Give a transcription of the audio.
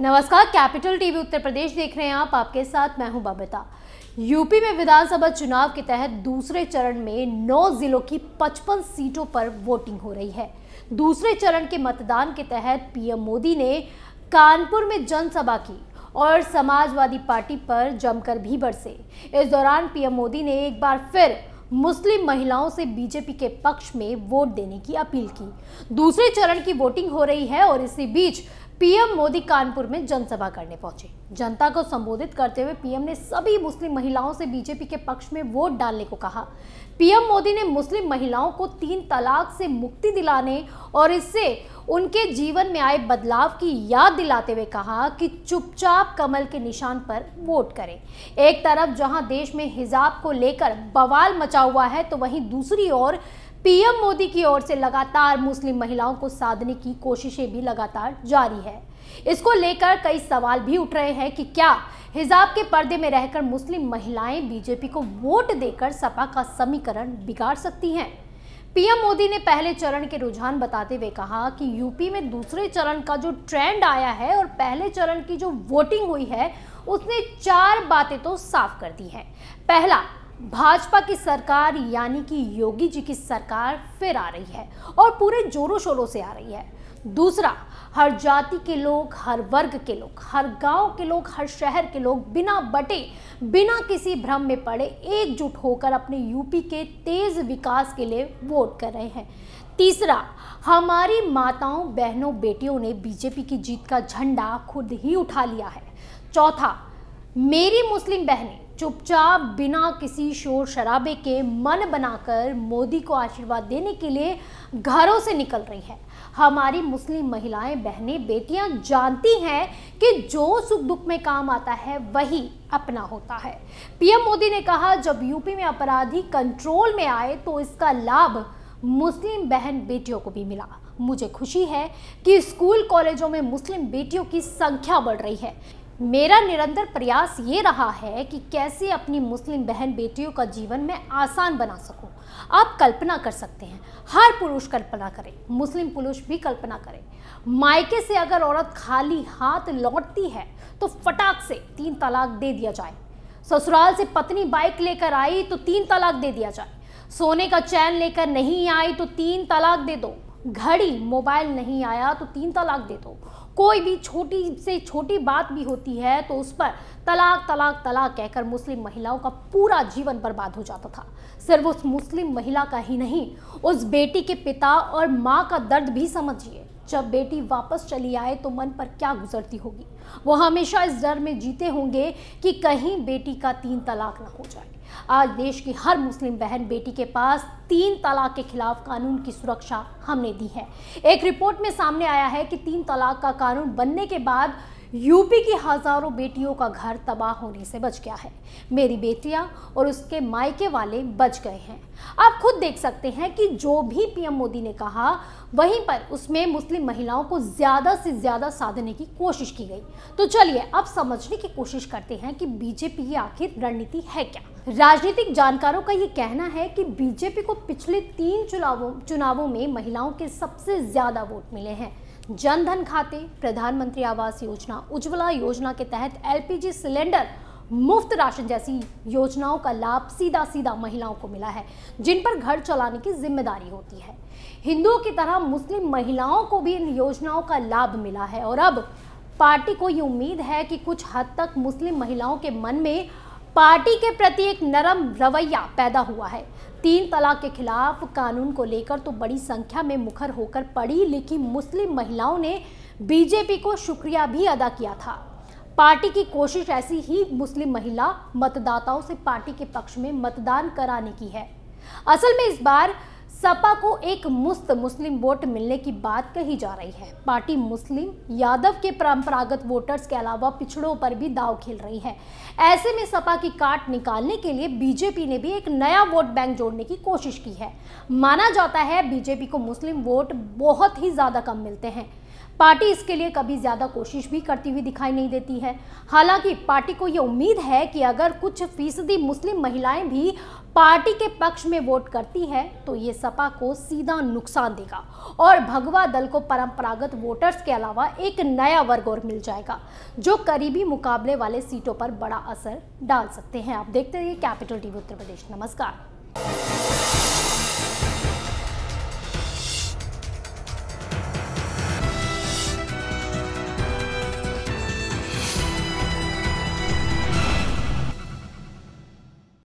नमस्कार capital TV उत्तर प्रदेश देख रहे हैं आप आपके साथ मैं हूं बबता यूपी में विधानसभा चुनाव के तहत दूसरे चरण में नौ जिलों की 55 सीटों पर वोटिंग हो रही है दूसरे चरण के मतदान के तहत पीएम मोदी ने कानपुर में जनसभा की और समाजवादी पार्टी पर जमकर भी बरसे इस दौरान पीएम मोदी ने एक बार फिर मुस्लिम महिलाओं से बीजेपी के पक्ष में वोट देने की अपील की दूसरे चरण की वोटिंग हो रही है और इसी बीच पीएम मोदी कानपुर में जनसभा करने पहुंचे जनता को संबोधित करते हुए पीएम ने सभी मुस्लिम महिलाओं से बीजेपी के पक्ष में वोट डालने को कहा पीएम मोदी ने मुस्लिम महिलाओं को तीन तलाक से मुक्ति दिलाने और इससे उनके जीवन में आए बदलाव की याद दिलाते हुए कहा कि चुपचाप कमल के निशान पर वोट करें एक तरफ जहां देश में हिजाब को लेकर बवाल मचा हुआ है तो वहीं दूसरी ओर पीएम मोदी की ओर से लगातार मुस्लिम महिलाओं को साधने की कोशिशें भी लगातार जारी है इसको लेकर कई सवाल भी उठ रहे हैं कि क्या हिजाब के पर्दे में रहकर मुस्लिम महिलाएं बीजेपी को वोट देकर सपा का समीकरण बिगाड़ सकती हैं पीएम मोदी ने पहले चरण के रुझान बताते हुए कहा कि यूपी में दूसरे चरण का जो ट्रेंड आया है और पहले चरण की जो वोटिंग हुई है उसने चार बातें तो साफ कर दी हैं पहला भाजपा की सरकार यानी कि योगी जी की सरकार फिर आ रही है और पूरे जोरों शोरों से आ रही है दूसरा हर जाति के लोग हर वर्ग के लोग हर गांव के लोग हर शहर के लोग बिना बटे बिना किसी भ्रम में पड़े एकजुट होकर अपने यूपी के तेज विकास के लिए वोट कर रहे हैं तीसरा हमारी माताओं बहनों बेटियों ने बीजेपी की जीत का झंडा खुद ही उठा लिया है चौथा मेरी मुस्लिम बहनें चुपचाप बिना किसी शोर शराबे के मन बनाकर मोदी को आशीर्वाद देने के लिए घरों से निकल रही है हमारी मुस्लिम महिलाएं बहनें बेटियां जानती हैं कि जो सुख दुख में काम आता है वही अपना होता है पीएम मोदी ने कहा जब यूपी में अपराधी कंट्रोल में आए तो इसका लाभ मुस्लिम बहन बेटियों को भी मिला मुझे खुशी है कि स्कूल कॉलेजों में मुस्लिम बेटियों की संख्या बढ़ रही है मेरा निरंतर प्रयास ये रहा है कि कैसे अपनी मुस्लिम बहन बेटियों का जीवन मैं आसान बना सकूं। आप कल्पना कर सकते हैं हर पुरुष कल्पना करे मुस्लिम पुरुष भी कल्पना करे मायके से अगर औरत खाली हाथ लौटती है तो फटाक से तीन तलाक दे दिया जाए ससुराल से पत्नी बाइक लेकर आई तो तीन तलाक दे दिया जाए सोने का चैन लेकर नहीं आई तो तीन तलाक दे दो घड़ी मोबाइल नहीं आया तो तीन तलाक दे दो कोई भी छोटी से छोटी बात भी होती है तो उस पर तलाक तलाक तलाक कहकर मुस्लिम महिलाओं का पूरा जीवन बर्बाद हो जाता था सिर्फ उस मुस्लिम महिला का ही नहीं उस बेटी के पिता और माँ का दर्द भी समझिए जब बेटी वापस चली आए तो मन पर क्या गुजरती होगी वो हमेशा इस डर में जीते होंगे कि कहीं बेटी का तीन तलाक ना हो जाए आज देश की हर मुस्लिम बहन बेटी के पास तीन तलाक के खिलाफ कानून की सुरक्षा हमने दी है एक रिपोर्ट में सामने आया है कि तीन तलाक का कानून बनने के बाद यूपी की हजारों बेटियों का घर तबाह होने से बच गया है मेरी बेटियां और उसके मायके वाले बच गए हैं आप खुद देख सकते हैं कि जो भी पीएम मोदी ने कहा वहीं पर उसमें मुस्लिम महिलाओं को ज़्यादा से ज़्यादा साधने की कोशिश की गई तो चलिए अब समझने की कोशिश करते हैं कि बीजेपी की आखिर रणनीति है क्या राजनीतिक जानकारों का ये कहना है कि बीजेपी को पिछले तीन चुनावों चुनावों में महिलाओं के सबसे ज़्यादा वोट मिले हैं जनधन खाते प्रधानमंत्री आवास योजना उज्ज्वला योजना के तहत एलपीजी सिलेंडर मुफ्त राशन जैसी योजनाओं का लाभ सीधा सीधा महिलाओं को मिला है जिन पर घर चलाने की जिम्मेदारी होती है हिंदुओं की तरह मुस्लिम महिलाओं को भी इन योजनाओं का लाभ मिला है और अब पार्टी को ये उम्मीद है कि कुछ हद तक मुस्लिम महिलाओं के मन में पार्टी के प्रति एक नरम रवैया पैदा हुआ है तीन तलाक के खिलाफ कानून को लेकर तो बड़ी संख्या में मुखर होकर पढ़ी लिखी मुस्लिम महिलाओं ने बीजेपी को शुक्रिया भी अदा किया था पार्टी की कोशिश ऐसी ही मुस्लिम महिला मतदाताओं से पार्टी के पक्ष में मतदान कराने की है असल में इस बार सपा को एक मुस्त मुस्लिम वोट मिलने की बात कही जा रही है पार्टी मुस्लिम यादव के परंपरागत वोटर्स के अलावा पिछड़ों पर भी दाव खेल रही है ऐसे में सपा की काट निकालने के लिए बीजेपी ने भी एक नया वोट बैंक जोड़ने की कोशिश की है माना जाता है बीजेपी को मुस्लिम वोट बहुत ही ज़्यादा कम मिलते हैं पार्टी इसके लिए कभी ज़्यादा कोशिश भी करती हुई दिखाई नहीं देती है हालांकि पार्टी को ये उम्मीद है कि अगर कुछ फीसदी मुस्लिम महिलाएं भी पार्टी के पक्ष में वोट करती है तो ये सपा को सीधा नुकसान देगा और भगवा दल को परंपरागत वोटर्स के अलावा एक नया वर्ग और मिल जाएगा जो करीबी मुकाबले वाले सीटों पर बड़ा असर डाल सकते हैं आप देखते रहिए कैपिटल टीवी उत्तर प्रदेश नमस्कार